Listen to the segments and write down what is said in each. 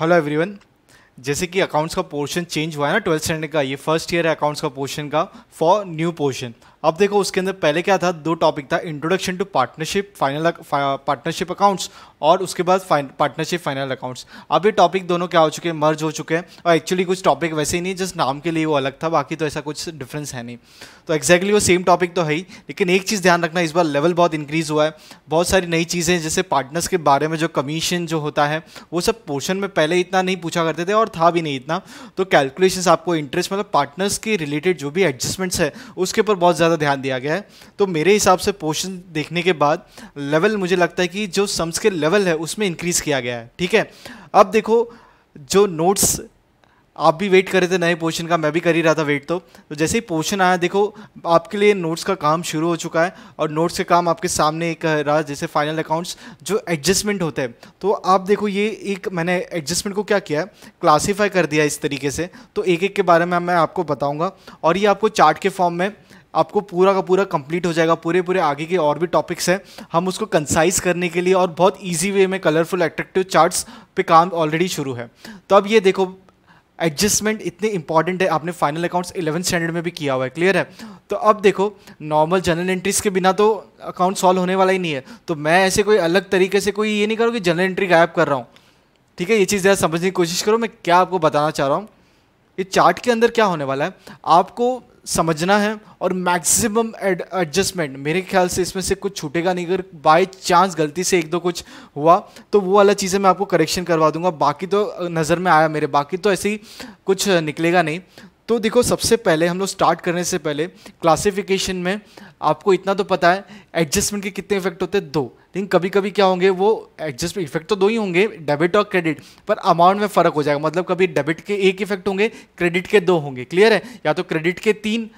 hello everyone जैसे कि accounts का पोर्शन चेंज हुआ है ना ट्वेल्थ स्टैंडर्ड का ये फर्स्ट ईयर है अकाउंट्स का पोर्शन का फॉर न्यू पोर्शन अब देखो उसके अंदर पहले क्या था दो टॉपिक था introduction to partnership final partnership accounts और उसके बाद पार्टनरशिप फाइनल अकाउंट्स अब ये टॉपिक दोनों क्या हो चुके हैं मर्ज हो चुके हैं और एक्चुअली कुछ टॉपिक वैसे ही नहीं जस्ट नाम के लिए वो अलग था बाकी तो ऐसा कुछ डिफरेंस है नहीं तो एक्जैक्टली वो सेम टॉपिक तो है ही लेकिन एक चीज़ ध्यान रखना इस बार लेवल बहुत इंक्रीज़ हुआ है बहुत सारी नई चीज़ें जैसे पार्टनर्स के बारे में जो कमीशन जो होता है वो सब पोर्शन में पहले इतना नहीं पूछा करते थे और था भी नहीं इतना तो कैलकुलेशन आपको इंटरेस्ट मतलब पार्टनर्स के रिलेटेड जो भी एडजस्टमेंट्स है उसके ऊपर बहुत ज़्यादा ज़्यादा ध्यान दिया गया है तो मेरे हिसाब से पोर्शन देखने के बाद लेवल मुझे लगता है कि जो सम्स के लेवल है उसमें इंक्रीज़ किया गया है ठीक है अब देखो जो नोट्स आप भी वेट कर रहे थे नए पोर्शन का मैं भी कर ही रहा था वेट तो, तो जैसे ही पोर्शन आया देखो आपके लिए नोट्स का काम शुरू हो चुका है और नोट्स के काम आपके सामने एक रहा जैसे फाइनल अकाउंट्स जो एडजस्टमेंट होते हैं तो आप देखो ये एक मैंने एडजस्टमेंट को क्या किया है क्लासीफाई कर दिया इस तरीके से तो एक एक के बारे में मैं आपको बताऊँगा और ये आपको चार्ट के फॉर्म में आपको पूरा का पूरा कंप्लीट हो जाएगा पूरे पूरे आगे के और भी टॉपिक्स हैं हम उसको कंसाइज करने के लिए और बहुत ईजी वे में कलरफुल एट्रेक्टिव चार्ट्स पे काम ऑलरेडी शुरू है तो अब ये देखो एडजस्टमेंट इतने इंपॉर्टेंट है आपने फाइनल अकाउंट्स इलेवन स्टैंडर्ड में भी किया हुआ है क्लियर है तो अब देखो नॉर्मल जनरल एंट्रीज के बिना तो अकाउंट सॉल्व होने वाला ही नहीं है तो मैं ऐसे कोई अलग तरीके से कोई ये नहीं करूँ कि जनरल एंट्री गायब कर रहा हूँ ठीक है ये चीज़ ज़रा समझने की कोशिश करो मैं क्या आपको बताना चाह रहा हूँ ये चार्ट के अंदर क्या होने वाला है आपको समझना है और मैक्सिमम एडजस्टमेंट मेरे ख्याल से इसमें से कुछ छूटेगा नहीं अगर बाय चांस गलती से एक दो कुछ हुआ तो वो वाला चीज़ें मैं आपको करेक्शन करवा दूंगा बाकी तो नज़र में आया मेरे बाकी तो ऐसे ही कुछ निकलेगा नहीं तो देखो सबसे पहले हम लोग स्टार्ट करने से पहले क्लासिफिकेशन में आपको इतना तो पता है एडजस्टमेंट के कितने इफेक्ट होते हैं दो लेकिन कभी कभी क्या होंगे वो एडजस्टमेंट इफेक्ट तो दो ही होंगे डेबिट और क्रेडिट पर अमाउंट में फ़र्क हो जाएगा मतलब कभी डेबिट के एक इफेक्ट होंगे क्रेडिट के दो होंगे क्लियर है या तो क्रेडिट के तीन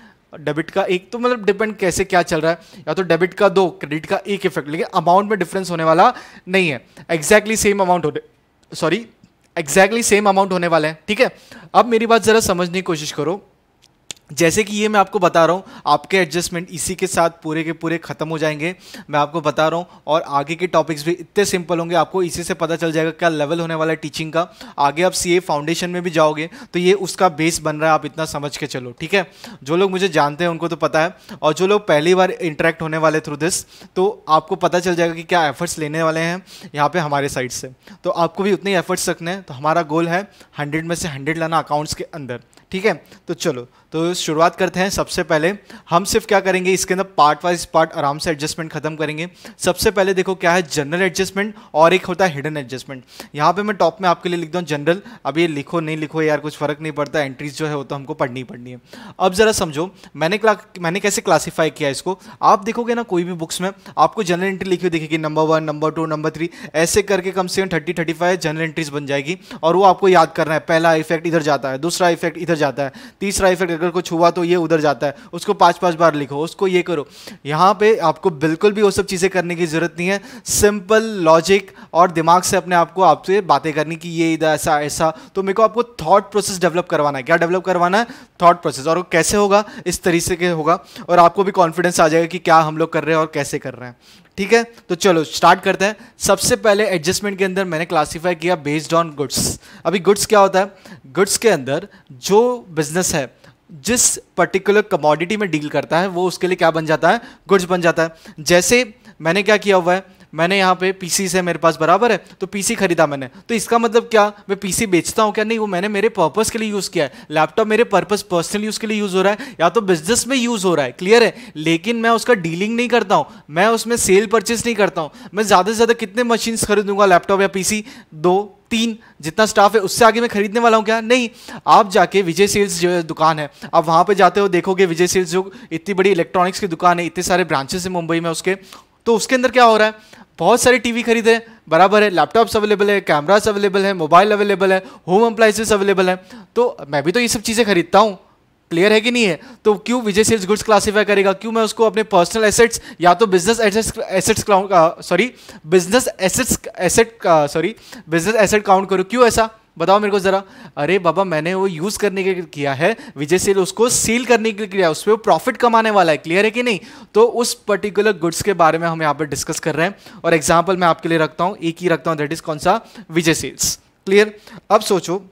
डेबिट का एक तो मतलब डिपेंड कैसे क्या चल रहा है या तो डेबिट का दो क्रेडिट का एक इफेक्ट लेकिन अमाउंट में डिफरेंस होने वाला नहीं है एग्जैक्टली सेम अमाउंट होने सॉरी एग्जैक्टली सेम अमाउंट होने वाला है ठीक है अब मेरी बात ज़रा समझने की कोशिश करो जैसे कि ये मैं आपको बता रहा हूँ आपके एडजस्टमेंट इसी के साथ पूरे के पूरे ख़त्म हो जाएंगे मैं आपको बता रहा हूँ और आगे के टॉपिक्स भी इतने सिंपल होंगे आपको इसी से पता चल जाएगा क्या लेवल होने वाला है टीचिंग का आगे आप सीए फाउंडेशन में भी जाओगे तो ये उसका बेस बन रहा है आप इतना समझ के चलो ठीक है जो लोग मुझे जानते हैं उनको तो पता है और जो लोग पहली बार इंटरेक्ट होने वाले थ्रू दिस तो आपको पता चल जाएगा कि क्या एफर्ट्स लेने वाले हैं यहाँ पर हमारे साइड से तो आपको भी उतने एफर्ट्स रखने हैं तो हमारा गोल है हंड्रेड में से हंड्रेड लाना अकाउंट्स के अंदर ठीक है तो चलो तो शुरुआत करते हैं सबसे पहले हम सिर्फ क्या करेंगे इसके अंदर पार्ट वाइज पार्ट आराम से एडजस्टमेंट खत्म करेंगे सबसे पहले देखो क्या है जनरल एडजस्टमेंट और एक होता है हिडन एडजस्टमेंट यहाँ पे मैं टॉप में आपके लिए लिख दूँ जनरल अब ये लिखो नहीं लिखो यार कुछ फर्क नहीं पड़ता एंट्रीज जो है वो तो हमको पढ़नी पड़नी है अब ज़रा समझो मैंने मैंने कैसे क्लासीफाई किया इसको आप देखोगे ना कोई भी बुक्स में आपको जनरल एंट्री लिखी हुई दिखेगी number one number two number three ऐसे करके कम से कम thirty thirty five general entries बन जाएगी और वो आपको याद करना है पहला इफेक्ट इधर जाता है दूसरा इफेक्ट इधर जाता है तीसरा इफेक्ट सर्कल को छुआ तो ये उधर जाता है उसको पांच पांच बार लिखो उसको ये करो यहाँ पे आपको बिल्कुल भी वो सब चीज़ें करने की ज़रूरत नहीं है सिंपल लॉजिक और दिमाग से अपने आप को आपसे बातें करनी कि ये इधर ऐसा ऐसा तो मेरे को आपको थॉट प्रोसेस डेवलप करवाना है क्या डेवलप करवाना है थॉट प्रोसेस और वो कैसे होगा इस तरीके से होगा और आपको भी कॉन्फिडेंस आ जाएगा कि क्या हम लोग कर रहे हैं और कैसे कर रहे हैं ठीक है तो चलो स्टार्ट करते हैं सबसे पहले एडजस्टमेंट के अंदर मैंने क्लासीफाई किया बेस्ड ऑन गुड्स अभी गुड्स क्या होता है गुड्स के अंदर जो बिजनेस है जिस पर्टिकुलर कमोडिटी में डील करता है वो उसके लिए क्या बन जाता है गुड्स बन जाता है जैसे मैंने क्या किया हुआ है मैंने यहाँ पे पीसी से मेरे पास बराबर है तो पीसी खरीदा मैंने तो इसका मतलब क्या मैं पीसी बेचता हूँ क्या नहीं वो मैंने मेरे पर्पस के लिए यूज़ किया है लैपटॉप मेरे पर्पस पर्सनल यूज़ के लिए यूज़ हो रहा है या तो बिजनेस में यूज़ हो रहा है क्लियर है लेकिन मैं उसका डीलिंग नहीं करता हूँ मैं उसमें सेल परचेस नहीं करता हूँ मैं ज़्यादा से ज़्यादा कितने मशीन खरीदूंगा लैपटॉप या पीसी दो तीन जितना स्टाफ है उससे आगे मैं खरीदने वाला हूँ क्या नहीं आप जाके विजय सेल्स जो दुकान है आप वहाँ पे जाते हो देखोगे विजय सेल्स जो इतनी बड़ी इलेक्ट्रॉनिक्स की दुकान है इतने सारे ब्रांचेस हैं मुंबई में उसके तो उसके अंदर क्या हो रहा है बहुत सारी टीवी खरीदे बराबर है लैपटॉप्स अवेलेबल है कैमरास अवेलेबल है मोबाइल अवेलेबल है होम अप्लाइसेस अवेलेबल है तो मैं भी तो ये सब चीज़ें खरीदता हूँ क्लियर है कि नहीं है तो क्यों विजय सेल्स गुड्स क्लासीफाई करेगा क्यों मैं उसको अपने पर्सनल एसेट्स या तो business assets assets sorry business assets asset sorry business asset count करूँ क्यों ऐसा बताओ मेरे को ज़रा अरे बाबा मैंने वो यूज़ करने के लिए किया है विजय सेल उसको सील करने के लिए किया उस पर प्रॉफिट कमाने वाला है क्लियर है कि नहीं तो उस पर्टिकुलर गुड्स के बारे में हम यहाँ पर डिस्कस कर रहे हैं और एग्जाम्पल मैं आपके लिए रखता हूँ एक ही रखता हूँ दैट इज़ कौन सा विजय सेल्स क्लियर अब सोचो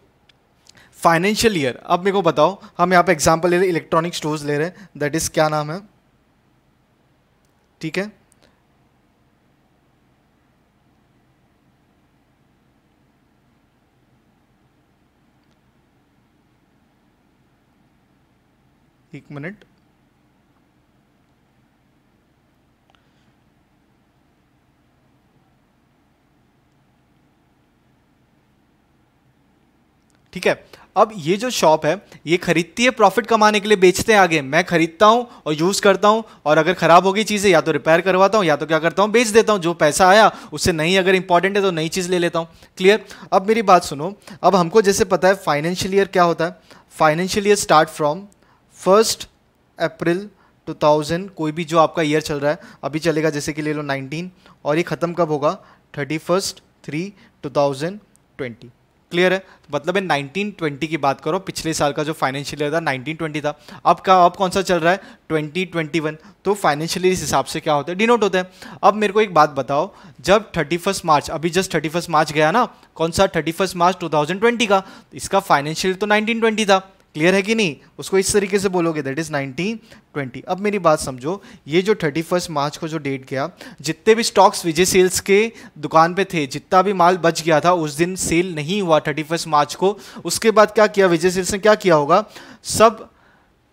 फाइनेंशियल ईयर अब मेरे को बताओ हम यहाँ पर एग्जाम्पल ले रहे इलेक्ट्रॉनिक स्टोर्स ले रहे हैं दैट इज़ क्या नाम है ठीक है एक मिनट ठीक है अब ये जो शॉप है ये खरीदती है प्रॉफिट कमाने के लिए बेचते हैं आगे मैं खरीदता हूं और यूज़ करता हूं और अगर ख़राब हो गई चीज़ें या तो रिपेयर करवाता हूं या तो क्या करता हूं बेच देता हूं जो पैसा आया उससे नहीं अगर इंपॉर्टेंट है तो नई चीज़ ले लेता हूं क्लियर अब मेरी बात सुनो अब हमको जैसे पता है फाइनेंशियल ईयर क्या होता है financial year start from first April 2000 कोई भी जो आपका ईयर चल रहा है अभी चलेगा जैसे कि ले लो 19 और ये ख़त्म कब होगा thirty first three two thousand twenty clear है तो मतलब है ट्वेंटी की बात करो पिछले साल का जो फाइनेंशियल ईयर था 1920 था अब का अब कौन सा चल रहा है 2021 तो फाइनेंशियली इस हिसाब से क्या होता है डिनोट होता है अब मेरे को एक बात बताओ जब फर्स्ट मार्च अभी जस्ट फर्स्ट मार्च गया ना कौन सा फर्स्ट मार्च ट्वेंटी का इसका फाइनेंशियल तो ट्वेंटी था क्लियर है कि नहीं उसको इस तरीके से बोलोगे दैट इज 1920 अब मेरी बात समझो ये जो 31 मार्च को जो डेट गया जितने भी स्टॉक्स विजय सेल्स के दुकान पे थे जितना भी माल बच गया था उस दिन सेल नहीं हुआ 31 मार्च को उसके बाद क्या किया विजय सेल्स ने क्या किया होगा सब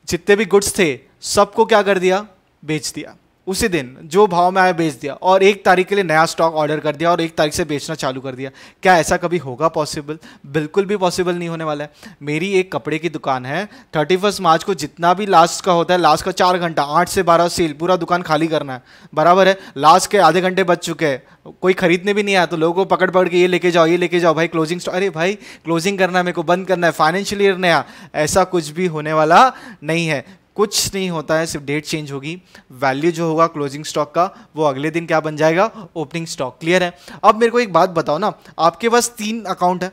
जितने भी गुड्स थे सबको क्या कर दिया बेच दिया उसी दिन जो भाव में आया बेच दिया और एक तारीख के लिए नया स्टॉक ऑर्डर कर दिया और एक तारीख से बेचना चालू कर दिया क्या ऐसा कभी होगा पॉसिबल बिल्कुल भी पॉसिबल नहीं होने वाला है मेरी एक कपड़े की दुकान है थर्टी फर्स्ट मार्च को जितना भी लास्ट का होता है लास्ट का चार घंटा आठ से बारह सेल पूरा दुकान खाली करना है बराबर है लास्ट के आधे घंटे बच चुके हैं कोई खरीदने भी नहीं आया तो लोगों को पकड़ पकड़ के ये लेके जाओ ये लेके जाओ भाई क्लोजिंग स्टॉक अरे भाई क्लोजिंग करना है मेरे को बंद करना है फाइनेंशियल ईयर नया ऐसा कुछ भी होने वाला नहीं है कुछ नहीं होता है सिर्फ डेट चेंज होगी वैल्यू जो होगा क्लोजिंग स्टॉक का वो अगले दिन क्या बन जाएगा ओपनिंग स्टॉक क्लियर है अब मेरे को एक बात बताओ ना आपके पास तीन अकाउंट है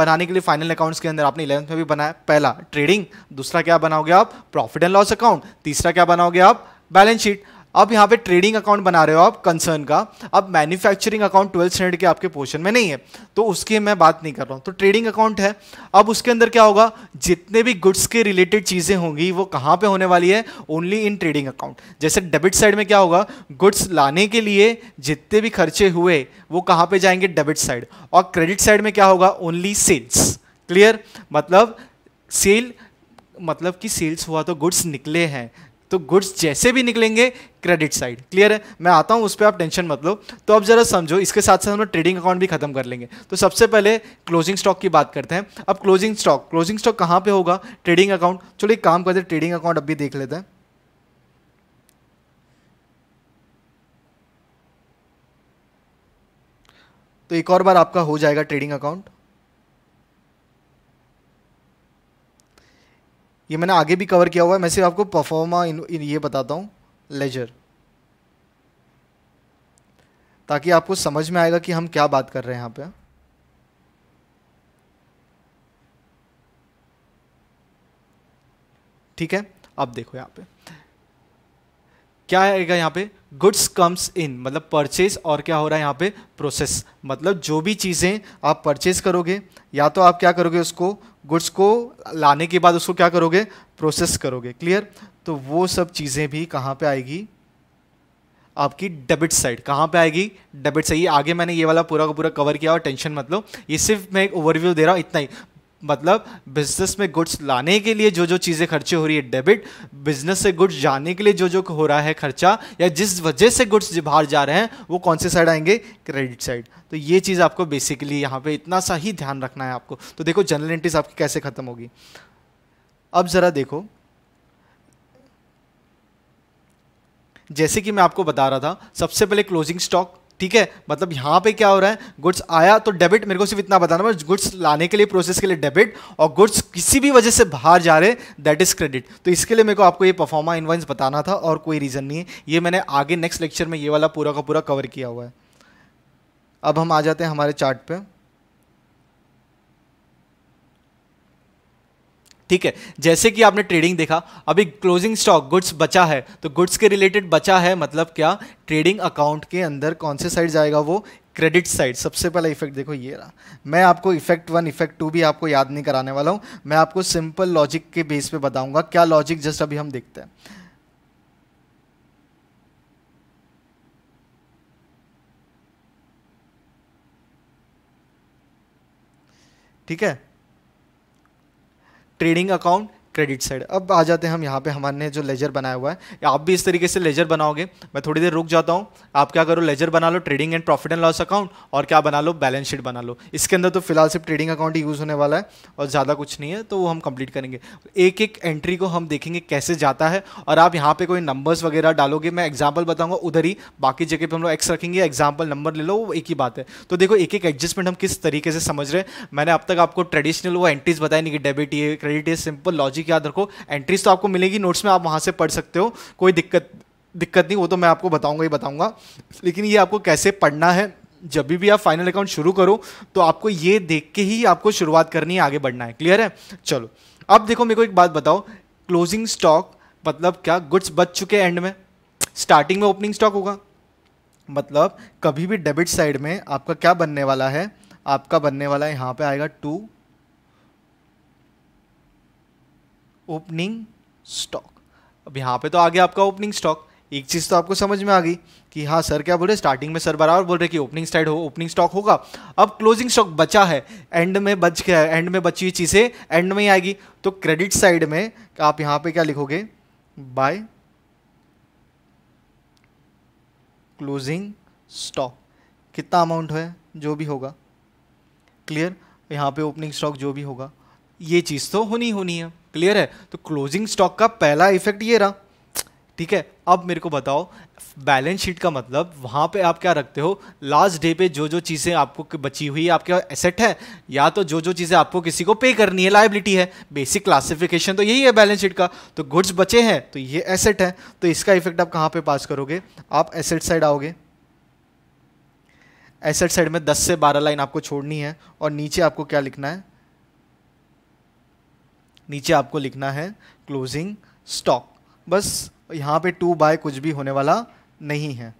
बनाने के लिए फाइनल अकाउंट्स के अंदर आपने इलेवंथ में भी बनाया पहला ट्रेडिंग दूसरा क्या बनाओगे आप प्रॉफिट एंड लॉस अकाउंट तीसरा क्या बनाओगे आप बैलेंस शीट अब यहाँ पे ट्रेडिंग अकाउंट बना रहे हो आप कंसर्न का अब मैन्युफैक्चरिंग अकाउंट ट्वेल्थ स्टैंडर्ड के आपके पोर्शन में नहीं है तो उसकी मैं बात नहीं कर रहा हूँ तो ट्रेडिंग अकाउंट है अब उसके अंदर क्या होगा जितने भी गुड्स के रिलेटेड चीज़ें होंगी वो कहाँ पे होने वाली है ओनली इन ट्रेडिंग अकाउंट जैसे डेबिट साइड में क्या होगा गुड्स लाने के लिए जितने भी खर्चे हुए वो कहाँ पर जाएंगे डेबिट साइड और क्रेडिट साइड में क्या होगा ओनली सेल्स क्लियर मतलब सेल मतलब कि सेल्स हुआ तो गुड्स निकले हैं तो गुड्स जैसे भी निकलेंगे क्रेडिट साइड क्लियर है मैं आता हूँ उस पर आप टेंशन मत लो तो अब जरा समझो इसके साथ साथ हम ट्रेडिंग अकाउंट भी खत्म कर लेंगे तो सबसे पहले क्लोजिंग स्टॉक की बात करते हैं अब क्लोजिंग स्टॉक क्लोजिंग स्टॉक कहाँ पे होगा ट्रेडिंग अकाउंट चलो एक काम करते हैं ट्रेडिंग अकाउंट अभी देख लेते हैं तो एक और बार आपका हो जाएगा ट्रेडिंग अकाउंट ये मैंने आगे भी कवर किया हुआ है मैं सिर्फ आपको परफॉर्मा इन, इन ये बताता हूँ लेजर ताकि आपको समझ में आएगा कि हम क्या बात कर रहे हैं यहाँ पे ठीक है अब देखो यहाँ पे क्या आएगा यहाँ पे गुड्स कम्स इन मतलब परचेज और क्या हो रहा है यहाँ पे प्रोसेस मतलब जो भी चीज़ें आप परचेज करोगे या तो आप क्या करोगे उसको गुड्स को लाने के बाद उसको क्या करोगे प्रोसेस करोगे क्लियर तो वो सब चीज़ें भी कहाँ पे आएगी आपकी डेबिट साइड कहाँ पे आएगी डेबिट साइड आगे मैंने ये वाला पूरा का पूरा कवर किया और टेंशन मत लो ये सिर्फ मैं एक ओवरव्यू दे रहा हूँ इतना ही मतलब बिजनेस में गुड्स लाने के लिए जो जो चीज़ें खर्चे हो रही है डेबिट बिजनेस से गुड्स जाने के लिए जो जो हो रहा है खर्चा या जिस वजह से गुड्स बाहर जा रहे हैं वो कौन से साइड आएंगे क्रेडिट साइड तो ये चीज़ आपको बेसिकली यहाँ पे इतना सा ही ध्यान रखना है आपको तो देखो जनरल एंट्रीज आपकी कैसे ख़त्म होगी अब ज़रा देखो जैसे कि मैं आपको बता रहा था सबसे पहले क्लोजिंग स्टॉक ठीक है मतलब यहाँ पे क्या हो रहा है गुड्स आया तो डेबिट मेरे को सिर्फ इतना बताना मैं गुड्स लाने के लिए प्रोसेस के लिए डेबिट और गुड्स किसी भी वजह से बाहर जा रहे दैट इज क्रेडिट तो इसके लिए मेरे को आपको ये परफॉर्मा इन्वाइंस बताना था और कोई रीज़न नहीं है ये मैंने आगे नेक्स्ट लेक्चर में ये वाला पूरा का पूरा कवर किया हुआ है अब हम आ जाते हैं हमारे चार्ट पर ठीक है जैसे कि आपने ट्रेडिंग देखा अभी क्लोजिंग स्टॉक गुड्स बचा है तो गुड्स के रिलेटेड बचा है मतलब क्या ट्रेडिंग अकाउंट के अंदर कौन से साइड जाएगा वो क्रेडिट साइड सबसे पहला इफेक्ट देखो ये रहा मैं आपको इफेक्ट वन इफेक्ट टू भी आपको याद नहीं कराने वाला हूँ मैं आपको सिंपल लॉजिक के बेस पे बताऊंगा क्या लॉजिक जस्ट अभी हम देखते हैं ठीक है ट्रेडिंग अकाउंट क्रेडिट साइड अब आ जाते हैं हम यहाँ पे हमारे जो लेजर बनाया हुआ है आप भी इस तरीके से लेजर बनाओगे मैं थोड़ी देर रुक जाता हूँ आप क्या करो लेजर बना लो trading and profit and loss account और क्या बना लो बैलेंस शीट बना लो इसके अंदर तो फिलहाल सिर्फ ट्रेडिंग अकाउंट ही यूज़ होने वाला है और ज़्यादा कुछ नहीं है तो वो हम कंप्लीट करेंगे एक एक एंट्री को हम देखेंगे कैसे जाता है और आप यहाँ पर कोई नंबर्स वगैरह डालोगे मैं एग्जाम्पल बताऊँगा उधर ही बाकी जगह पर हम लोग एक्स रखेंगे एग्जाम्पल नंबर ले लो वो एक ही बात है तो देखो एक एक एडजस्टमेंट हम किस तरीके से समझ रहे हैं मैंने अब तक आपको ट्रेडिशनल वो एंट्रीज बताई नहीं कि डेबिट ये क्रेडिट ये सिंपल लॉजिक जी के याद रखो एंट्रीज तो आपको मिलेगी नोट्स में आप वहाँ से पढ़ सकते हो कोई दिक्कत दिक्कत नहीं वो तो मैं आपको बताऊँगा ही बताऊँगा लेकिन ये आपको कैसे पढ़ना है जब भी भी आप फाइनल अकाउंट शुरू करो तो आपको ये देख के ही आपको शुरुआत करनी है आगे बढ़ना है क्लियर है चलो अब देखो मेरे को एक बात बताओ क्लोजिंग स्टॉक मतलब क्या गुड्स बच चुके हैं एंड में स्टार्टिंग में ओपनिंग स्टॉक होगा मतलब कभी भी डेबिट साइड में आपका क्या बनने वाला है आपका बनने वाला है यहाँ पे आएगा टू ओपनिंग स्टॉक अब यहाँ पे तो आ गया आपका ओपनिंग स्टॉक एक चीज़ तो आपको समझ में आ गई कि हाँ सर क्या बोल रहे स्टार्टिंग में सर बराबर बोल रहे कि ओपनिंग स्टाइड हो ओपनिंग स्टॉक होगा अब क्लोजिंग स्टॉक बचा है एंड में बच गया है एंड में बची हुई चीज़ें एंड में ही आएगी तो क्रेडिट साइड में आप यहाँ पे क्या लिखोगे बाय क्लोजिंग स्टॉक कितना अमाउंट है जो भी होगा क्लियर यहाँ पे ओपनिंग स्टॉक जो भी होगा ये चीज़ तो होनी होनी है क्लियर है तो क्लोजिंग स्टॉक का पहला इफेक्ट ये रहा ठीक है अब मेरे को बताओ बैलेंस शीट का मतलब वहां पे आप क्या रखते हो लास्ट डे पे जो जो चीज़ें आपको बची हुई आपके एसेट है या तो जो जो चीज़ें आपको किसी को पे करनी है लाइबिलिटी है बेसिक क्लासिफिकेशन तो यही है बैलेंस शीट का तो गुड्स बचे हैं तो ये एसेट है तो इसका इफेक्ट आप कहां पे पास करोगे आप एसेट साइड आओगे एसेट साइड में दस से बारह लाइन आपको छोड़नी है और नीचे आपको क्या लिखना है नीचे आपको लिखना है क्लोजिंग स्टॉक बस यहाँ पे टू बाय कुछ भी होने वाला नहीं है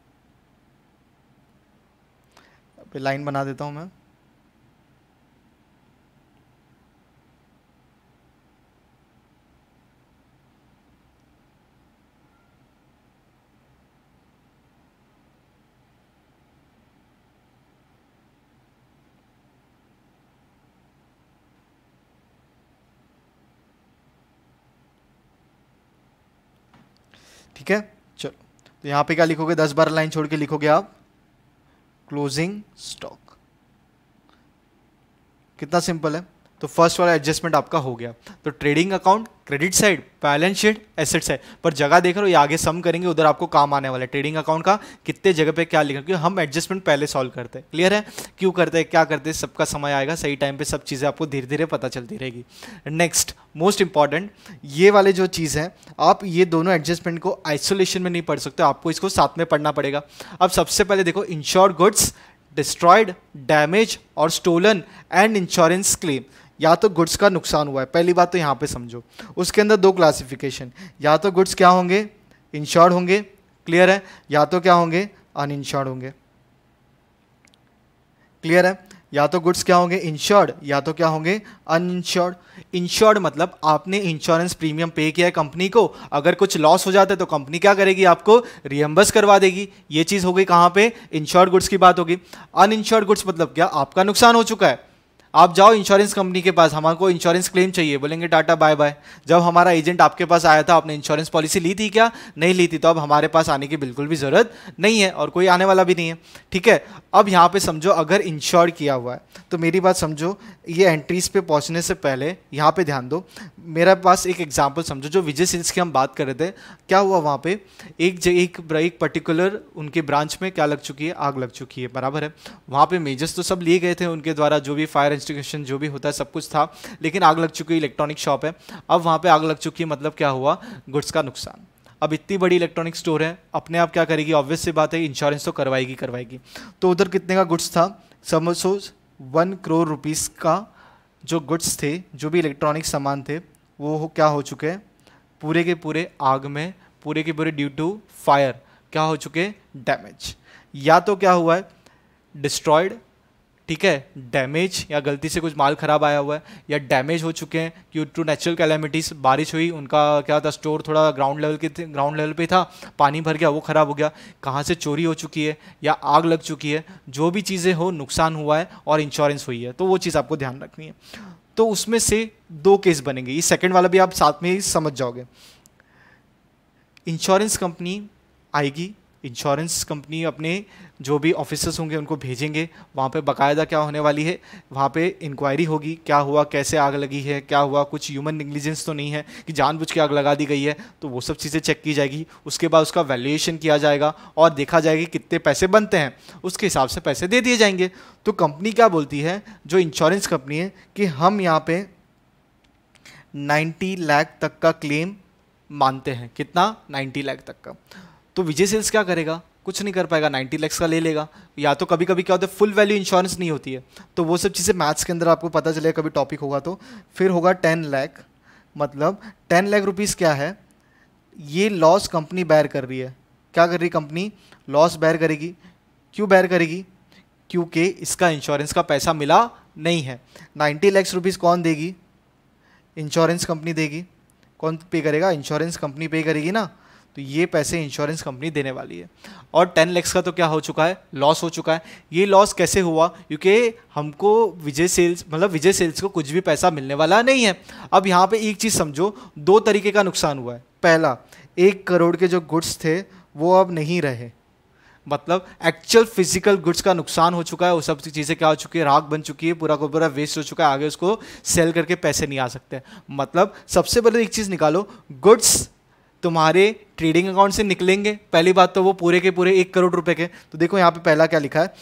लाइन बना देता हूँ मैं ठीक है चलो तो यहाँ पे क्या लिखोगे दस बारह लाइन छोड़ के लिखोगे आप क्लोजिंग स्टॉक कितना सिंपल है तो फर्स्ट वाला एडजस्टमेंट आपका हो गया तो trading account credit side balance sheet asset side पर जगह देख रहे हो ये आगे सम करेंगे उधर आपको काम आने वाला है ट्रेडिंग अकाउंट का कितने जगह पे क्या लिखा क्योंकि हम एडजस्टमेंट पहले सॉल्व करते हैं क्लियर है क्यों करते हैं क्या करते हैं सबका समय आएगा सही टाइम पर सब चीज़ें आपको धीरे धीरे पता चलती रहेगी नेक्स्ट मोस्ट इंपॉर्टेंट ये वाले जो चीज़ है आप ये दोनों एडजस्टमेंट को आइसोलेशन में नहीं पढ़ सकते आपको इसको साथ में पढ़ना पड़ेगा अब सबसे पहले देखो इंश्योर गुड्स डिस्ट्रॉयड डैमेज और स्टोलन एंड इंश्योरेंस क्लेम या तो गुड्स का नुकसान हुआ है पहली बात तो यहाँ पे समझो उसके अंदर दो क्लासिफिकेशन या तो गुड्स क्या होंगे इंश्योर्ड होंगे क्लियर है या तो क्या होंगे अन इंश्योर्ड होंगे क्लियर है या तो गुड्स क्या होंगे इंश्योर्ड या तो क्या होंगे अन इंश्योर्ड इंश्योर्ड मतलब आपने इंश्योरेंस प्रीमियम पे किया है कंपनी को अगर कुछ लॉस हो जाता है तो कंपनी क्या करेगी आपको रियम्बर्स करवा देगी ये चीज़ हो गई कहाँ पे इंश्योर्ड गुड्स की बात होगी अन इंश्योर्ड गुड्स मतलब क्या आपका नुकसान हो चुका है आप जाओ इंश्योरेंस कंपनी के पास हमारे को इंश्योरेंस क्लेम चाहिए बोलेंगे टाटा बाय बाय जब हमारा एजेंट आपके पास आया था आपने इंश्योरेंस पॉलिसी ली थी क्या नहीं ली थी तो अब हमारे पास आने की बिल्कुल भी ज़रूरत नहीं है और कोई आने वाला भी नहीं है ठीक है अब यहाँ पे समझो अगर इंश्योर किया हुआ है तो मेरी बात समझो ये एंट्रीज पे पहुँचने से पहले यहाँ पर ध्यान दो मेरे पास एक एग्जाम्पल समझो जो विजय सिल्स की हम बात कर रहे थे क्या हुआ वहाँ पर एक एक, एक पर्टिकुलर उनके ब्रांच में क्या लग चुकी है आग लग चुकी है बराबर है वहाँ पर मेजर्स तो सब लिए गए थे उनके द्वारा जो भी फायर इंस्टिगेशन जो भी होता है सब कुछ था लेकिन आग लग चुकी इलेक्ट्रॉनिक शॉप है अब वहाँ पर आग लग चुकी है मतलब क्या हुआ गुड्स का नुकसान अब इतनी बड़ी इलेक्ट्रॉनिक स्टोर है अपने आप क्या करेगी ऑब्वियस सी बात है इंश्योरेंस तो करवाएगी करवाएगी तो उधर कितने का गुड्स था समझो वन करोड़ रुपीस का जो गुड्स थे जो भी इलेक्ट्रॉनिक सामान थे वो क्या हो चुके हैं पूरे के पूरे आग में पूरे के पूरे ड्यू टू फायर क्या हो चुके डैमेज या तो क्या हुआ है डिस्ट्रॉयड ठीक है डैमेज या गलती से कुछ माल ख़राब आया हुआ है या डैमेज हो चुके हैं ड्यू टू नेचुरल कैलामिटीज़ बारिश हुई उनका क्या था स्टोर थोड़ा ग्राउंड लेवल के ग्राउंड लेवल पे था पानी भर गया वो ख़राब हो गया कहाँ से चोरी हो चुकी है या आग लग चुकी है जो भी चीज़ें हो नुकसान हुआ है और इंश्योरेंस हुई है तो वो चीज़ आपको ध्यान रखनी है तो उसमें से दो केस बनेंगे ये सेकेंड वाला भी आप साथ में ही समझ जाओगे इंश्योरेंस कंपनी आएगी इंश्योरेंस कंपनी अपने जो भी ऑफिसर्स होंगे उनको भेजेंगे वहाँ पे बकायदा क्या होने वाली है वहाँ पे इंक्वायरी होगी क्या हुआ कैसे आग लगी है क्या हुआ कुछ ह्यूमन निगलिजेंस तो नहीं है कि जानबूझ के आग लगा दी गई है तो वो सब चीज़ें चेक की जाएगी उसके बाद उसका वैल्यूएशन किया जाएगा और देखा जाएगा कि कितने पैसे बनते हैं उसके हिसाब से पैसे दे दिए जाएंगे तो कंपनी क्या बोलती है जो इंश्योरेंस कंपनी है कि हम यहाँ पर नाइन्टी लैख तक का क्लेम मानते हैं कितना नाइन्टी लैख तक का तो विजय सेल्स क्या करेगा कुछ नहीं कर पाएगा नाइन्टी लैक्स का ले लेगा या तो कभी कभी क्या होता है फुल वैल्यू इंश्योरेंस नहीं होती है तो वो सब चीज़ें मैथ्स के अंदर आपको पता चलेगा कभी टॉपिक होगा तो फिर होगा टेन लैख मतलब टेन लैख रुपीज़ क्या है ये लॉस कंपनी बैर कर रही है क्या कर रही कंपनी लॉस बैर करेगी क्यों बैर करेगी क्योंकि इसका इंश्योरेंस का पैसा मिला नहीं है नाइन्टी लैक्स रुपीज़ कौन देगी इंश्योरेंस कंपनी देगी कौन पे करेगा इंश्योरेंस कंपनी पे करेगी ना तो ये पैसे इंश्योरेंस कंपनी देने वाली है और टेन लैक्स का तो क्या हो चुका है लॉस हो चुका है ये लॉस कैसे हुआ क्योंकि हमको विजय सेल्स मतलब विजय सेल्स को कुछ भी पैसा मिलने वाला नहीं है अब यहाँ पे एक चीज़ समझो दो तरीके का नुकसान हुआ है पहला एक करोड़ के जो गुड्स थे वो अब नहीं रहे मतलब एक्चुअल फिजिकल गुड्स का नुकसान हो चुका है वो सब चीज़ें क्या हो चुकी है राख बन चुकी है पूरा को पूरा वेस्ट हो चुका है आगे उसको सेल करके पैसे नहीं आ सकते मतलब सबसे पहले एक चीज़ निकालो गुड्स तुम्हारे ट्रेडिंग अकाउंट से निकलेंगे पहली बात तो वो पूरे के पूरे एक करोड़ रुपए के तो देखो यहाँ पे पहला क्या लिखा है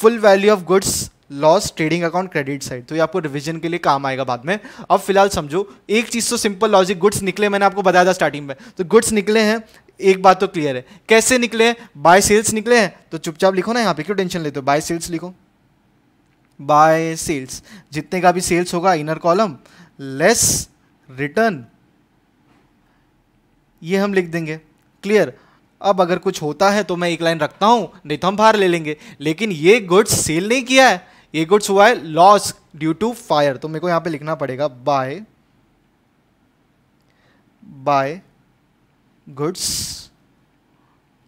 full value of goods loss trading account credit side तो ये आपको रिवीजन के लिए काम आएगा बाद में अब फिलहाल समझो एक चीज़ तो सिंपल लॉजिक गुड्स निकले मैंने आपको बताया था स्टार्टिंग में तो गुड्स निकले हैं एक बात तो क्लियर है कैसे निकले बाय सेल्स निकले हैं तो चुपचाप लिखो ना यहाँ पे क्यों टेंशन लेते हो बाय सेल्स लिखो बाय सेल्स जितने का भी सेल्स होगा इनर कॉलम लेस रिटर्न ये हम लिख देंगे क्लियर अब अगर कुछ होता है तो मैं एक लाइन रखता हूँ नहीं तो हम बाहर ले लेंगे लेकिन ये गुड्स सेल नहीं किया है ये गुड्स हुआ है लॉस ड्यू टू फायर तो मेरे को यहाँ पे लिखना पड़ेगा by by goods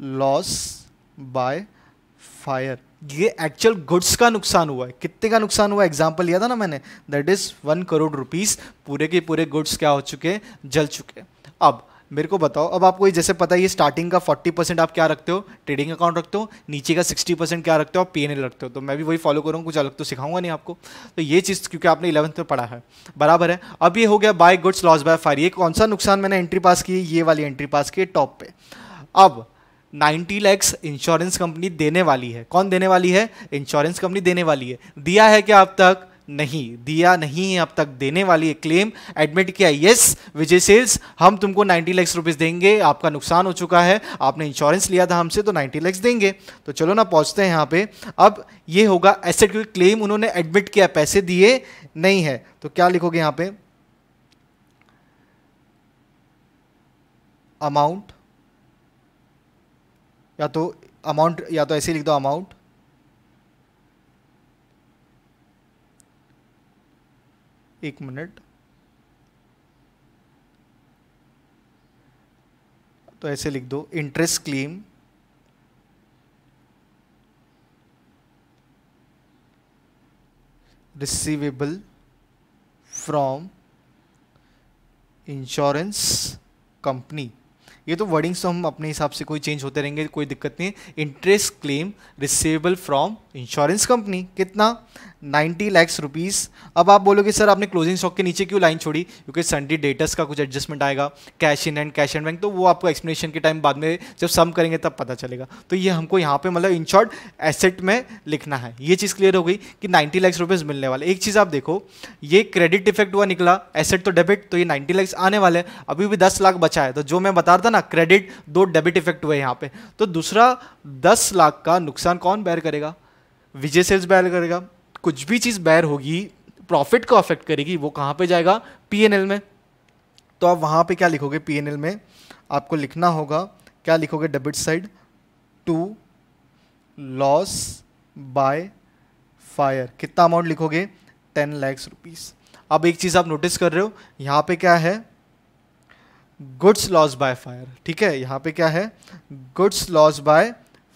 loss by fire ये एक्चुअल गुड्स का नुकसान हुआ है कितने का नुकसान हुआ एग्जाम्पल लिया था ना मैंने that is one crore rupees पूरे के पूरे गुड्स क्या हो चुके जल चुके अब मेरे को बताओ अब आपको जैसे पता है ये स्टार्टिंग का 40 परसेंट आप क्या रखते हो ट्रेडिंग अकाउंट रखते हो नीचे का 60 परसेंट क्या रखते हो आप पी रखते हो तो मैं भी वही फॉलो करूँगा कुछ अलग तो सिखाऊंगा नहीं आपको तो ये चीज़ क्योंकि आपने इलेवंथ में पढ़ा है बराबर है अब ये हो गया by goods loss by fire ये कौन सा नुकसान मैंने एंट्री पास की ये वाली एंट्री पास की टॉप पे अब 90 लैक्स इंश्योरेंस कंपनी देने वाली है कौन देने वाली है इंश्योरेंस कंपनी देने वाली है दिया है क्या अब तक नहीं दिया नहीं है अब तक देने वाली एक क्लेम एडमिट किया यस विजय सेल्स हम तुमको 90 लाख रुपीस देंगे आपका नुकसान हो चुका है आपने इंश्योरेंस लिया था हमसे तो 90 लाख देंगे तो चलो ना पहुंचते हैं यहाँ पे अब ये होगा एसेट क्योंकि क्लेम उन्होंने एडमिट किया पैसे दिए नहीं है तो क्या लिखोगे यहाँ पे अमाउंट या तो अमाउंट या तो ऐसे लिख दो अमाउंट एक मिनट तो ऐसे लिख दो interest claim receivable from insurance company ये तो वर्डिंग्स तो हम अपने हिसाब से कोई चेंज होते रहेंगे कोई दिक्कत नहीं interest claim receivable from insurance company कितना 90 लैक्स रुपीस अब आप बोलोगे सर आपने क्लोजिंग स्टॉक के नीचे क्यों लाइन छोड़ी क्योंकि संडे डेटस का कुछ एडजस्टमेंट आएगा cash in and cash and bank तो वो आपको एक्सप्लेनेशन के टाइम बाद में जब सम करेंगे तब पता चलेगा तो ये हमको यहाँ पे मतलब इन शॉर्ट एसेट में लिखना है ये चीज़ क्लियर हो गई कि नाइन्टी लैक्स रुपीज़ मिलने वाले एक चीज़ आप देखो ये क्रेडिट इफेक्ट हुआ निकला एसेट तो डेबिट तो ये नाइन्टी लैक्स आने वाले अभी भी दस लाख बचा है तो जो मैं बता रहा ना क्रेडिट दो डेबिट इफेक्ट हुए यहाँ पे तो दूसरा दस लाख का नुकसान कौन बैर करेगा विजय सेल्स बैर करेगा कुछ भी चीज़ बैर होगी प्रॉफिट को अफेक्ट करेगी वो कहाँ पे जाएगा पीएनएल में तो आप वहाँ पे क्या लिखोगे पीएनएल में आपको लिखना होगा क्या लिखोगे debit side to loss by fire कितना अमाउंट लिखोगे टेन लैक्स रुपीज़ अब एक चीज़ आप नोटिस कर रहे हो यहाँ पे क्या है गुड्स लॉस बाय फायर ठीक है यहाँ पे क्या है गुड्स लॉस बाय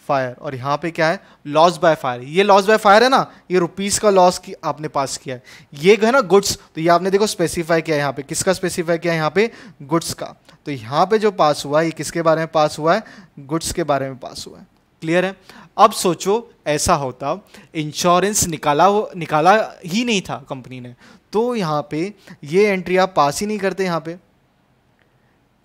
फायर और यहाँ पे क्या है लॉस बाय फायर ये लॉस बाय फायर है ना ये रुपीस का लॉस की आपने पास किया है ये है ना गुड्स तो ये आपने देखो स्पेसिफाई किया है यहाँ पे किसका स्पेसिफाई किया है यहाँ पे गुड्स का तो यहाँ पे जो पास हुआ है ये किसके बारे में पास हुआ है गुड्स के बारे में पास हुआ है क्लियर है अब सोचो ऐसा होता इंश्योरेंस निकाला हो निकाला ही नहीं था कंपनी ने तो यहाँ पे ये एंट्री आप पास ही नहीं करते यहाँ पे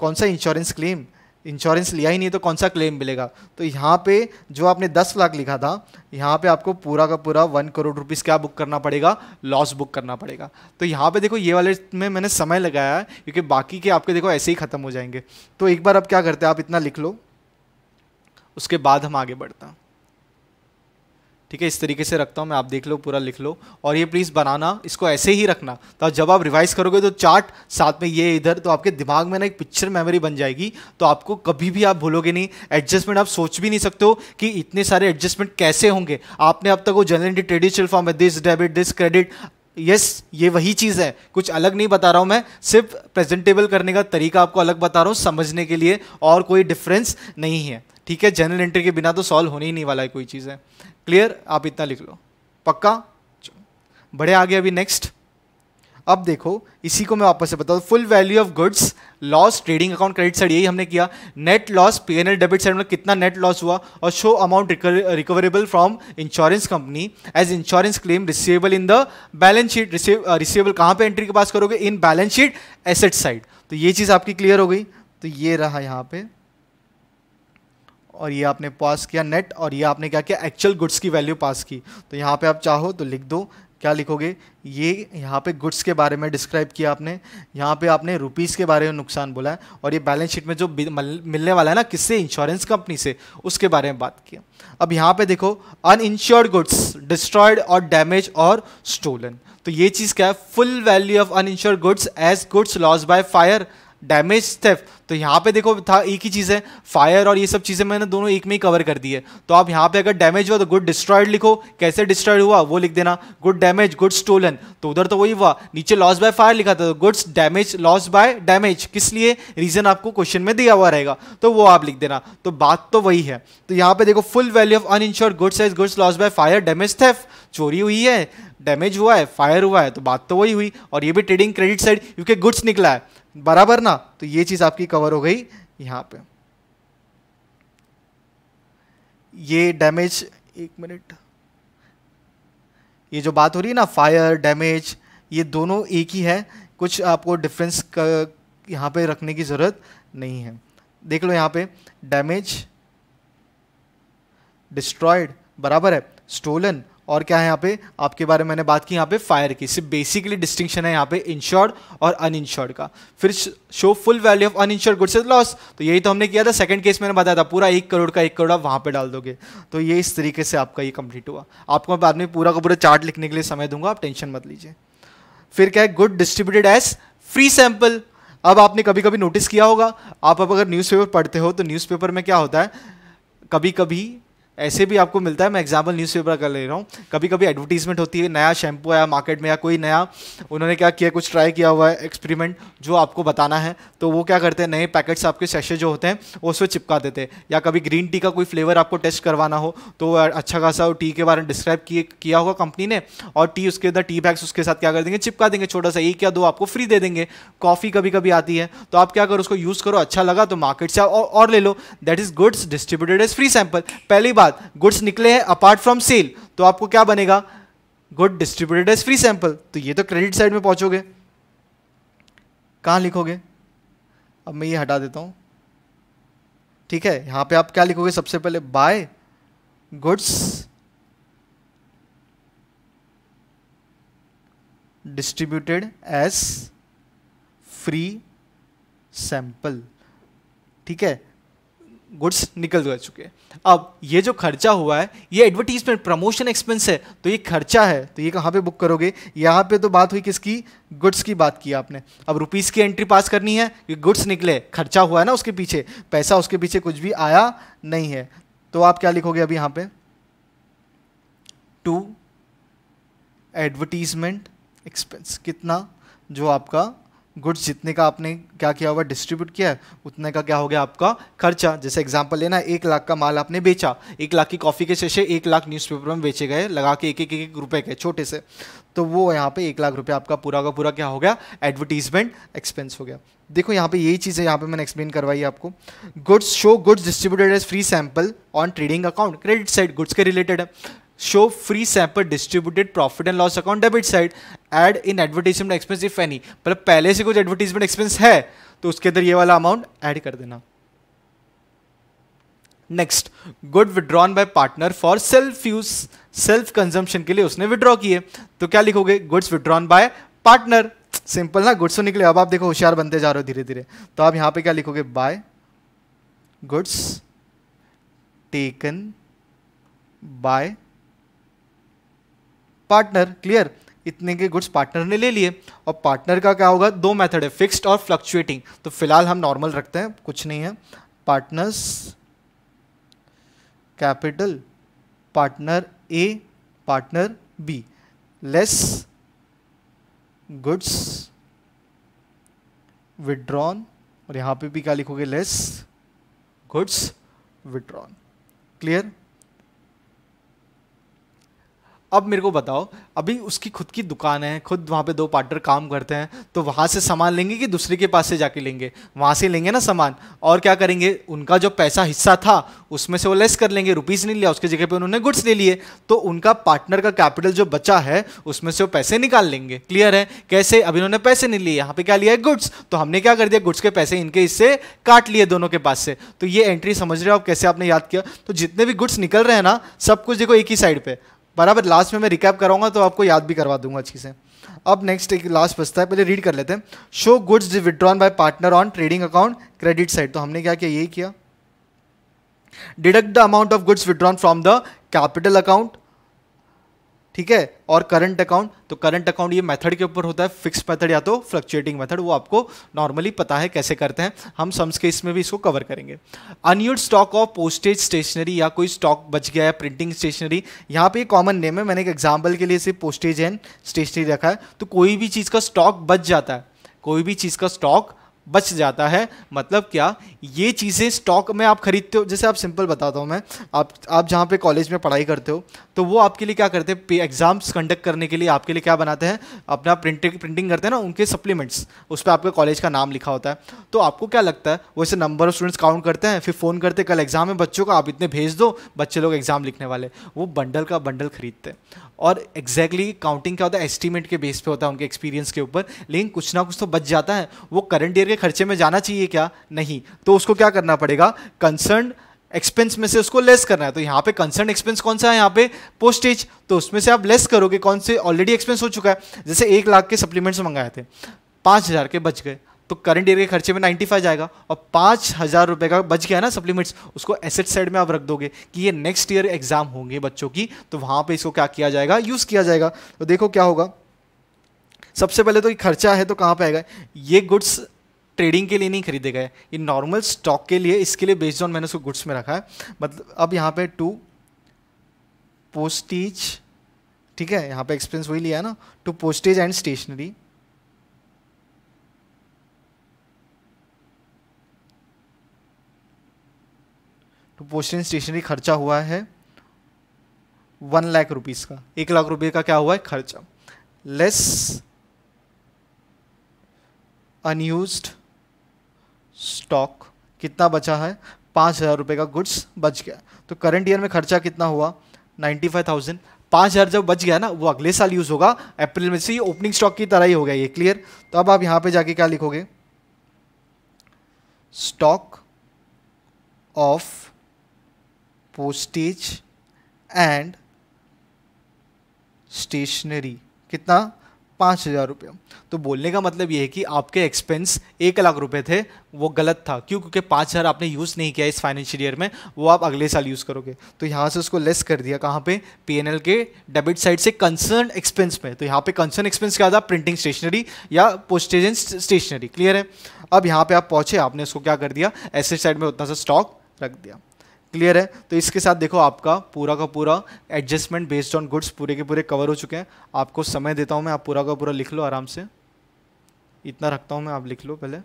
कौन सा इंश्योरेंस क्लेम इंश्योरेंस लिया ही नहीं तो कौन सा क्लेम मिलेगा तो यहाँ पे जो आपने दस लाख लिखा था यहाँ पे आपको पूरा का पूरा वन करोड़ रुपीज़ क्या बुक करना पड़ेगा लॉस बुक करना पड़ेगा तो यहाँ पे देखो ये वाले में मैंने समय लगाया है क्योंकि बाकी के आपके देखो ऐसे ही ख़त्म हो जाएंगे तो एक बार आप क्या करते हैं आप इतना लिख लो उसके बाद हम आगे बढ़ते हैं ठीक है इस तरीके से रखता हूँ मैं आप देख लो पूरा लिख लो और ये प्लीज़ बनाना इसको ऐसे ही रखना तो जब आप रिवाइज करोगे तो चार्ट साथ में ये इधर तो आपके दिमाग में ना एक पिक्चर मेमोरी बन जाएगी तो आपको कभी भी आप भूलोगे नहीं एडजस्टमेंट आप सोच भी नहीं सकते हो कि इतने सारे एडजस्टमेंट कैसे होंगे आपने अब तक वो जनरल ट्रेडिशनल फॉर्म है this debit this credit yes yes, ये वही चीज़ है कुछ अलग नहीं बता रहा हूँ मैं सिर्फ प्रेजेंटेबल करने का तरीका आपको अलग बता रहा हूँ समझने के लिए और कोई डिफरेंस नहीं है ठीक है जनरल एंट्री के बिना तो सॉल्व होने ही नहीं वाला है कोई चीज़ है क्लियर आप इतना लिख लो पक्का बढ़े आगे अभी नेक्स्ट अब देखो इसी को मैं वापस से बताऊँ full value of goods loss trading account credit side यही हमने किया net loss P N L debit side में कितना नेट लॉस हुआ और show amount recoverable from insurance company as insurance claim receivable in the balance sheet receivable कहाँ पे entry के पास करोगे in balance sheet asset side तो ये चीज़ आपकी क्लियर हो गई तो ये रहा यहाँ पर और ये आपने पास किया नेट और ये आपने क्या किया एक्चुअल गुड्स की वैल्यू पास की तो यहाँ पे आप चाहो तो लिख दो क्या लिखोगे ये यहाँ पे गुड्स के बारे में डिस्क्राइब किया आपने यहाँ पे आपने रुपीज़ के बारे में नुकसान बोला है और ये बैलेंस शीट में जो मिलने वाला है ना किससे इंश्योरेंस कंपनी से उसके बारे में बात किया अब यहाँ पे देखो अनइंश्योर्ड गुड्स डिस्ट्रॉयड और डैमेज और स्टोलन तो ये चीज़ क्या है full value of uninsured goods as goods loss by fire damage theft तो यहाँ पे देखो था एक ही चीज़ है फायर और ये सब चीज़ें मैंने दोनों एक में ही कवर कर दी है तो आप यहाँ पे अगर डैमेज हुआ तो गुड डिस्ट्रॉयड लिखो कैसे डिस्ट्रॉयड हुआ वो लिख देना गुड डैमेज गुड स्टोलन तो उधर तो वही हुआ नीचे लॉस बाय फायर लिखा था तो goods damage loss by damage किस लिए रीज़न आपको क्वेश्चन में दिया हुआ रहेगा तो वो आप लिख देना तो बात तो वही है तो यहाँ पे देखो full value of uninsured goods as goods loss by fire damage theft चोरी हुई है डैमेज हुआ है फायर हुआ है तो बात तो वही हुई और ये भी ट्रेडिंग क्रेडिट साइड क्योंकि गुड्स निकला है बराबर ना तो ये चीज़ आपकी कवर हो गई यहां पे ये डैमेज एक मिनट ये जो बात हो रही है ना फायर डैमेज ये दोनों एक ही है कुछ आपको डिफरेंस यहां पे रखने की ज़रूरत नहीं है देख लो यहां पे डैमेज डिस्ट्रॉयड बराबर है स्टोलन और क्या है यहाँ पे आपके बारे में मैंने बात की यहाँ पे फायर की सिर्फ बेसिकली डिस्टिंक्शन है यहाँ पे इंश्योर्ड और अनइंश्योर्ड का फिर show full value of uninsured goods is loss तो यही तो हमने किया था सेकंड केस मैंने बताया था पूरा एक करोड़ का एक करोड़ आप वहाँ पर डाल दोगे तो ये इस तरीके से आपका ये कंप्लीट हुआ आपको बाद में पूरा का पूरा चार्ट लिखने के लिए समय दूंगा आप टेंशन मत लीजिए फिर क्या है good distributed as free sample अब आपने कभी कभी नोटिस किया होगा आप अब अगर न्यूज़पेपर पढ़ते हो तो न्यूज़पेपर में क्या होता है कभी कभी ऐसे भी आपको मिलता है मैं एग्जाम्पल न्यूज़पेपर का ले रहा हूँ कभी कभी एडवर्टीजमेंट होती है नया शैम्पू आया मार्केट में या कोई नया उन्होंने क्या किया कुछ ट्राई किया हुआ है एक्सपेरिमेंट जो आपको बताना है तो वो क्या करते हैं नए पैकेट्स आपके सेशे जो होते हैं वो उसमें चिपका देते हैं या कभी ग्रीन टी का कोई फ्लेवर आपको टेस्ट करवाना हो तो अच्छा खासा टी के बारे में डिस्क्राइब किया होगा कंपनी ने और टी उसके अंदर टी बैग्स उसके साथ क्या कर देंगे चिपका देंगे छोटा सा एक या दो आपको फ्री दे देंगे कॉफ़ी कभी कभी आती है तो आप क्या करो उसको यूज़ करो अच्छा लगा तो मार्केट से और, और ले लो that is goods distributed is free sample पहली बात बाद गुड्स निकले हैं अपार्ट फ्रॉम सेल तो आपको क्या बनेगा good distributed as free sample तो ये तो क्रेडिट साइड में पहुंचोगे कहां लिखोगे अब मैं ये हटा देता हूं ठीक है यहां पे आप क्या लिखोगे सबसे पहले by goods distributed as free sample ठीक है गुड्स निकल जा चुके हैं अब ये जो खर्चा हुआ है ये एडवर्टीजमेंट प्रमोशन एक्सपेंस है तो ये खर्चा है तो ये कहाँ पे बुक करोगे यहाँ पे तो बात हुई किसकी गुड्स की बात की आपने अब रुपीज़ की एंट्री पास करनी है ये गुड्स निकले खर्चा हुआ है ना उसके पीछे पैसा उसके पीछे कुछ भी आया नहीं है तो आप क्या लिखोगे अभी यहाँ पे टू एडवर्टीजमेंट एक्सपेंस कितना जो आपका गुड्स जितने का आपने क्या किया हुआ डिस्ट्रीब्यूट किया है उतने का क्या हो गया आपका खर्चा जैसे एग्जांपल लेना एक लाख का माल आपने बेचा एक लाख की कॉफ़ी के शेषे एक लाख न्यूज़पेपर में बेचे गए लगा के एक एक एक रुपए के छोटे से तो वो यहाँ पे एक लाख रुपये आपका पूरा का पूरा क्या हो गया एडवर्टीजमेंट एक्सपेंस हो गया देखो यहाँ पे यही चीज़ें यहाँ पे मैंने एक्सप्लेन करवाई है आपको goods show goods distributed as free sample on trading account credit side goods के रिलेटेड है show free sample distributed profit and loss account debit side add in advertisement expense if any मतलब पहले से कुछ advertisement expense है तो उसके अंदर ये वाला amount add कर देना next good withdrawn by partner for self use self consumption के लिए उसने विड्रॉ किए तो क्या लिखोगे goods withdrawn by partner simple ना गुड्स तो निकले अब आप देखो होशियार बनते जा रहे हो धीरे धीरे तो आप यहां पे क्या लिखोगे by goods taken by partner clear इतने के गुड्स पार्टनर ने ले लिए और पार्टनर का क्या होगा दो मेथड है फिक्स्ड और फ्लक्चुएटिंग तो फिलहाल हम नॉर्मल रखते हैं कुछ नहीं है partners capital partner A partner B less goods withdrawn और यहां पे भी क्या लिखोगे लेस गुड्स विड्रॉन क्लियर अब मेरे को बताओ अभी उसकी खुद की दुकान है खुद वहाँ पे दो पार्टनर काम करते हैं तो वहाँ से सामान लेंगे कि दूसरे के पास से जाके लेंगे वहाँ से लेंगे ना सामान और क्या करेंगे उनका जो पैसा हिस्सा था उसमें से वो लेस कर लेंगे रुपीज़ नहीं लिया उसकी जगह पर उन्होंने गुड्स ले लिए तो उनका पार्टनर का कैपिटल जो बचा है उसमें से वो पैसे निकाल लेंगे क्लियर है कैसे अभी उन्होंने पैसे नहीं लिए यहाँ पर क्या लिया है गुड्स तो हमने क्या कर दिया गुड्स के पैसे इनके इससे काट लिए दोनों के पास से तो ये एंट्री समझ रहे हो आप कैसे आपने याद किया तो जितने भी गुड्स निकल रहे हैं ना सब कुछ देखो एक ही साइड पर बराबर लास्ट में मैं रिकैप कराऊंगा तो आपको याद भी करवा दूंगा अच्छी से अब नेक्स्ट एक लास्ट बचता है पहले रीड कर लेते हैं show goods withdrawn by partner on trading account credit side तो हमने क्या किया यही किया deduct the amount of goods withdrawn from the capital account ठीक है और करंट अकाउंट तो करंट अकाउंट ये मेथड के ऊपर होता है फिक्स मेथड या तो फ्लक्चुएटिंग मेथड वो आपको नॉर्मली पता है कैसे करते हैं हम सम्स के में भी इसको कवर करेंगे unused stock of postage stationery या कोई स्टॉक बच गया है प्रिंटिंग स्टेशनरी यहाँ पे कॉमन नेम है मैंने एक एग्जाम्पल के लिए सिर्फ पोस्टेज एंड स्टेशनरी रखा है तो कोई भी चीज़ का स्टॉक बच जाता है कोई भी चीज़ का स्टॉक बच जाता है मतलब क्या ये चीज़ें स्टॉक में आप खरीदते हो जैसे आप सिंपल बताता हूँ मैं आप आप जहाँ पे कॉलेज में पढ़ाई करते हो तो वो आपके लिए क्या करते हैं एग्ज़ाम्स कंडक्ट करने के लिए आपके लिए क्या बनाते हैं अपना प्रिंटिंग प्रिंटिंग करते हैं ना उनके सप्लीमेंट्स उस पर आपके कॉलेज का नाम लिखा होता है तो आपको क्या लगता है वैसे नंबर ऑफ स्टूडेंट्स काउंट करते हैं फिर फ़ोन करते कल एग्ज़ाम है बच्चों का आप इतने भेज दो बच्चे लोग एग्ज़ाम लिखने वाले वो बंडल का बंडल खरीदते हैं और एग्जैक्टली exactly काउंटिंग क्या होता है एस्टिमेट के बेस पे होता है उनके एक्सपीरियंस के ऊपर लेकिन कुछ ना कुछ तो बच जाता है वो करंट ईयर के खर्चे में जाना चाहिए क्या नहीं तो उसको क्या करना पड़ेगा कंसर्न एक्सपेंस में से उसको लेस करना है तो यहाँ पे कंसर्न एक्सपेंस कौन सा है यहाँ पे पोस्टेज तो उसमें से आप लेस करोगे कौन से ऑलरेडी एक्सपेंस हो चुका है जैसे एक लाख के सप्लीमेंट्स मंगाए थे पाँच हज़ार के बच गए तो करंट ईयर के खर्चे में 95 जाएगा और पाँच हज़ार रुपये का बच गया ना सप्लीमेंट्स उसको एसेट साइड में आप रख दोगे कि ये नेक्स्ट ईयर एग्जाम होंगे बच्चों की तो वहाँ पे इसको क्या किया जाएगा यूज़ किया जाएगा तो देखो क्या होगा सबसे पहले तो ये खर्चा है तो कहाँ पे आएगा ये गुड्स ट्रेडिंग के लिए नहीं खरीदे गए ये नॉर्मल स्टॉक के लिए इसके लिए बेस्ड ऑन मैंने उसको गुड्स में रखा है मतलब अब यहाँ पे टू पोस्टेज ठीक है यहाँ पे एक्सपेंस वही लिया है ना to postage and stationery to postage and stationery खर्चा हुआ है वन लाख रुपीज़ का एक लाख रुपये का क्या हुआ है खर्चा लेस अनयूज्ड स्टॉक कितना बचा है पाँच हज़ार रुपये का गुड्स बच गया तो करंट ईयर में खर्चा कितना हुआ नाइन्टी फाइव थाउजेंड पाँच हज़ार जब बच गया ना वो अगले साल यूज़ होगा अप्रैल में से ये ओपनिंग स्टॉक की तरह ही हो गया ये क्लियर तो अब आप यहाँ पे जाके क्या लिखोगे stock of postage and stationery कितना पाँच हज़ार रुपये तो बोलने का मतलब ये है कि आपके एक्सपेंस एक लाख रुपए थे वो गलत था क्यों क्योंकि पाँच हज़ार आपने यूज़ नहीं किया इस फाइनेंशियल ईयर में वो आप अगले साल यूज़ करोगे तो यहाँ से उसको लेस कर दिया कहाँ पे पीएनएल के डेबिट साइड से कंसर्न एक्सपेंस में तो यहाँ पे कंसर्न एक्सपेंस क्या था प्रिंटिंग स्टेशनरी या पोस्टेज स्टेशनरी क्लियर है अब यहाँ पर आप पहुँचे आपने उसको क्या कर दिया एसेट साइड में उतना सा स्टॉक रख दिया क्लियर है तो इसके साथ देखो आपका पूरा का पूरा एडजस्टमेंट बेस्ड ऑन गुड्स पूरे के पूरे कवर हो चुके हैं आपको समय देता हूँ मैं आप पूरा का पूरा लिख लो आराम से इतना रखता हूँ मैं आप लिख लो पहले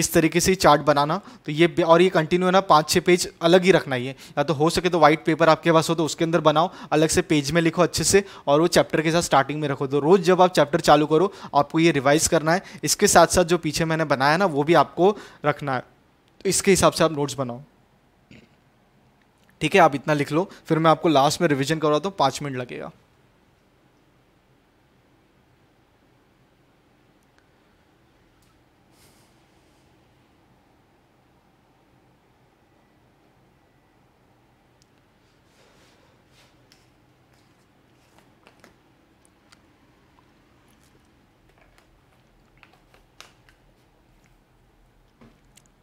इस तरीके से चार्ट बनाना तो ये और ये कंटिन्यू है ना पाँच छः पेज अलग ही रखना है या तो हो सके तो वाइट पेपर आपके पास हो तो उसके अंदर बनाओ अलग से पेज में लिखो अच्छे से और वो चैप्टर के साथ स्टार्टिंग में रखो तो रोज़ जब आप चैप्टर चालू करो आपको ये रिवाइज करना है इसके साथ साथ जो पीछे मैंने बनाया ना वो भी आपको रखना है तो इसके हिसाब से आप नोट्स बनाओ ठीक है आप इतना लिख लो फिर मैं आपको लास्ट में रिविजन करवाता हूँ पाँच मिनट लगेगा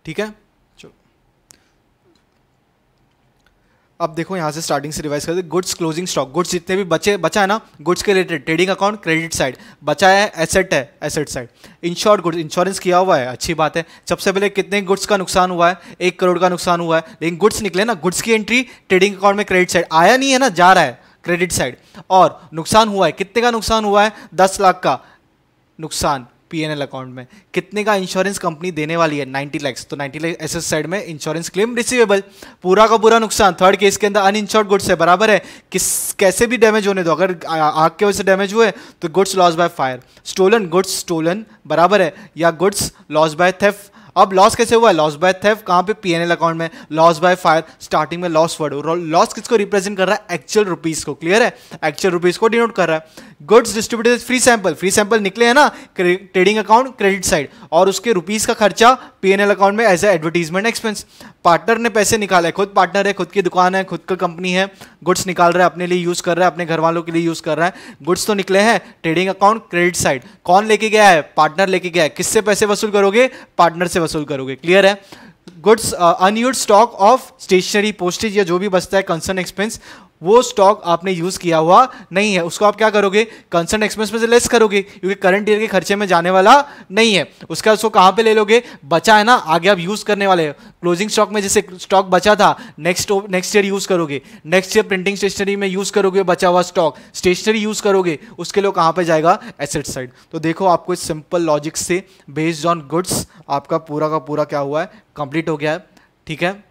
ठीक है अब देखो यहाँ से स्टार्टिंग से रिवाइज करते गुड्स क्लोजिंग स्टॉक गुड्स जितने भी बचे बचा है ना गुड्स के related trading account credit side बचा है एसेट है asset side insure goods insurance किया हुआ है अच्छी बात है सबसे पहले कितने गुड्स का नुकसान हुआ है एक करोड़ का नुकसान हुआ है लेकिन गुड्स निकले ना गुड्स की एंट्री ट्रेडिंग अकाउंट में क्रेडिट साइड आया नहीं है ना जा रहा है क्रेडिट साइड और नुकसान हुआ है कितने का नुकसान हुआ है दस लाख का नुकसान पी एन एल अकाउंट में कितने का इंश्योरेंस कंपनी देने वाली है नाइन्टी लैक्स तो ninety lakhs asset side में इंश्योरेंस क्लेम रिसीवेबल पूरा का पूरा नुकसान थर्ड केस के अंदर अनइंश्योर्ड गुड्स है बराबर है किस कैसे भी डैमेज होने दो अगर आग के वजह से डैमेज हुए तो goods loss by fire stolen goods stolen बराबर है या गुड्स लॉस बाय थेफ अब लॉस कैसे हुआ है लॉस बाय थेफ कहाँ पे पीएनएल अकाउंट में लॉस बाय फायर स्टार्टिंग में लॉस वर्ड लॉस किसको रिप्रेजेंट कर रहा है एक्चुअल रुपीस को क्लियर है एक्चुअल रुपीस को डिनोट कर रहा है goods distributed free sample free sample निकले हैं ना ट्रेडिंग अकाउंट क्रेडिट साइड और उसके रुपीज़ का खर्चा पीएनएल अकाउंट में as a advertisement expense partner ने पैसे निकाले खुद पार्टनर है खुद की दुकान है खुद का कंपनी है गुड्स निकाल रहा है अपने लिए यूज़ कर रहा है अपने घर वालों के लिए यूज़ कर रहा है गुड्स तो निकले हैं ट्रेडिंग अकाउंट क्रेडिट साइड कौन लेके गया है पार्टनर लेके गया है किससे पैसे वसूल करोगे पार्टनर से वसूल करोगे क्लियर है goods unused stock of stationery postage या जो भी बचता है कंसर्न एक्सपेंस वो स्टॉक आपने यूज़ किया हुआ नहीं है उसको आप क्या करोगे कंसर्न एक्सपेंस में से लेस करोगे क्योंकि करंट ईयर के खर्चे में जाने वाला नहीं है उसका उसको कहाँ पे ले लोगे बचा है ना आगे आप यूज़ करने वाले क्लोजिंग स्टॉक में जैसे स्टॉक बचा था नेक्स्ट नेक्स्ट ईयर यूज़ करोगे नेक्स्ट ईयर प्रिंटिंग स्टेशनरी में यूज़ करोगे बचा हुआ स्टॉक स्टेशनरी यूज़ करोगे उसके लिए कहाँ पर जाएगा एसेट साइड तो देखो आपको सिंपल लॉजिक से बेस्ड ऑन गुड्स आपका पूरा का पूरा क्या हुआ है कंप्लीट हो गया है ठीक है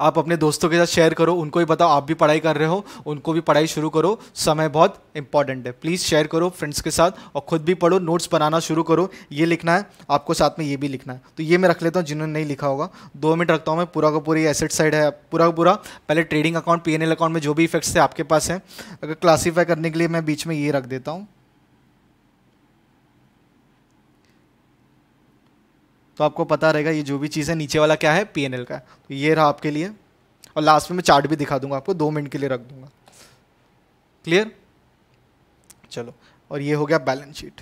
आप अपने दोस्तों के साथ शेयर करो उनको भी बताओ आप भी पढ़ाई कर रहे हो उनको भी पढ़ाई शुरू करो समय बहुत इंपॉर्टेंट है प्लीज़ शेयर करो फ्रेंड्स के साथ और ख़ुद भी पढ़ो नोट्स बनाना शुरू करो ये लिखना है आपको साथ में ये भी लिखना है तो ये मैं रख लेता हूँ जिन्होंने नहीं लिखा होगा दो मिनट रखता हूँ मैं पूरा का पूरी एसेट साइड है पूरा का पूरा पहले ट्रेडिंग अकाउंट पी अकाउंट में जो भी इफेक्ट्स थे आपके पास है अगर क्लासीफाई करने के लिए मैं बीच में ये रख देता हूँ तो आपको पता रहेगा ये जो भी चीज़ है नीचे वाला क्या है पी का तो ये रहा आपके लिए और लास्ट में मैं चार्ट भी दिखा दूंगा आपको दो मिनट के लिए रख दूंगा क्लियर चलो और ये हो गया बैलेंस शीट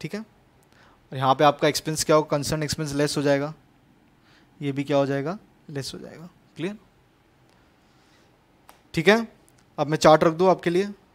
ठीक है और यहाँ पे आपका एक्सपेंस क्या होगा कंसर्न एक्सपेंस लेस हो जाएगा ये भी क्या हो जाएगा लेस हो जाएगा क्लियर ठीक है अब मैं चार्ट रख दूँ आपके लिए